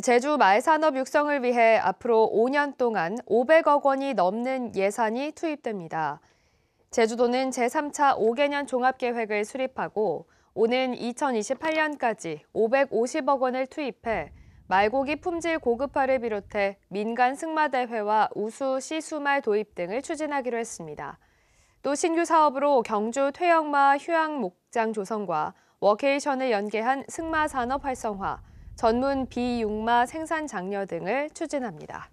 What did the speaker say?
제주 말산업 육성을 위해 앞으로 5년 동안 500억 원이 넘는 예산이 투입됩니다. 제주도는 제3차 5개년 종합계획을 수립하고 오는 2028년까지 550억 원을 투입해 말고기 품질 고급화를 비롯해 민간 승마대회와 우수 시수말 도입 등을 추진하기로 했습니다. 또 신규 사업으로 경주 퇴역마 휴양 목장 조성과 워케이션을 연계한 승마산업 활성화, 전문 비육마 생산 장려 등을 추진합니다.